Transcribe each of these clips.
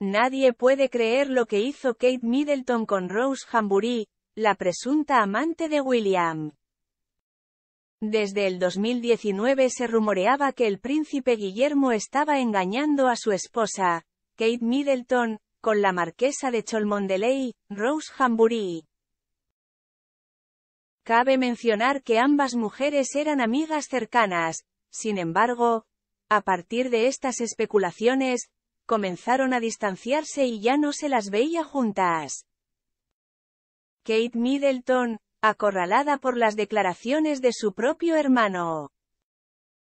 Nadie puede creer lo que hizo Kate Middleton con Rose Hambury, la presunta amante de William. Desde el 2019 se rumoreaba que el príncipe Guillermo estaba engañando a su esposa, Kate Middleton, con la marquesa de Cholmondeley, Rose Hambury. Cabe mencionar que ambas mujeres eran amigas cercanas, sin embargo, a partir de estas especulaciones, comenzaron a distanciarse y ya no se las veía juntas. Kate Middleton, acorralada por las declaraciones de su propio hermano.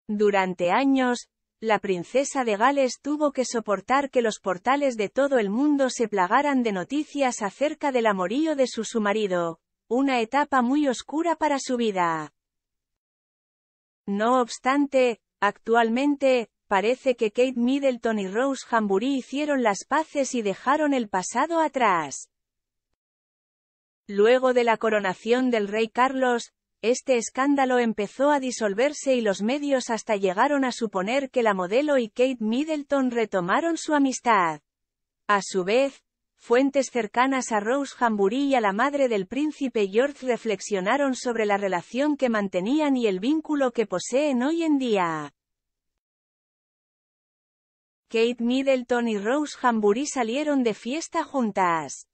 Durante años, la princesa de Gales tuvo que soportar que los portales de todo el mundo se plagaran de noticias acerca del amorío de su su marido, una etapa muy oscura para su vida. No obstante, actualmente, parece que Kate Middleton y Rose Hambury hicieron las paces y dejaron el pasado atrás. Luego de la coronación del rey Carlos, este escándalo empezó a disolverse y los medios hasta llegaron a suponer que la modelo y Kate Middleton retomaron su amistad. A su vez, fuentes cercanas a Rose Hambury y a la madre del príncipe George reflexionaron sobre la relación que mantenían y el vínculo que poseen hoy en día. Kate Middleton y Rose Hambury salieron de fiesta juntas.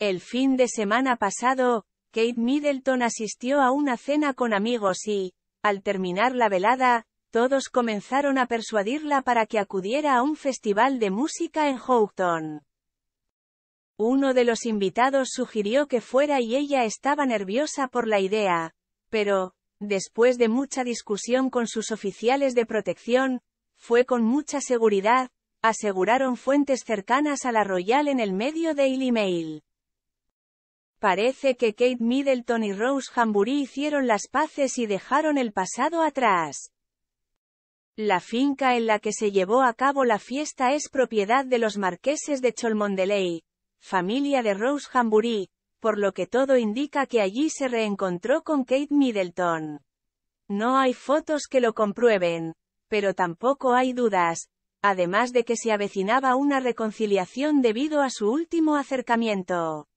El fin de semana pasado, Kate Middleton asistió a una cena con amigos y, al terminar la velada, todos comenzaron a persuadirla para que acudiera a un festival de música en Houghton. Uno de los invitados sugirió que fuera y ella estaba nerviosa por la idea, pero, después de mucha discusión con sus oficiales de protección, fue con mucha seguridad, aseguraron fuentes cercanas a la Royal en el medio Daily Mail. Parece que Kate Middleton y Rose Hambury hicieron las paces y dejaron el pasado atrás. La finca en la que se llevó a cabo la fiesta es propiedad de los marqueses de Cholmondeley, familia de Rose Hambury, por lo que todo indica que allí se reencontró con Kate Middleton. No hay fotos que lo comprueben, pero tampoco hay dudas, además de que se avecinaba una reconciliación debido a su último acercamiento.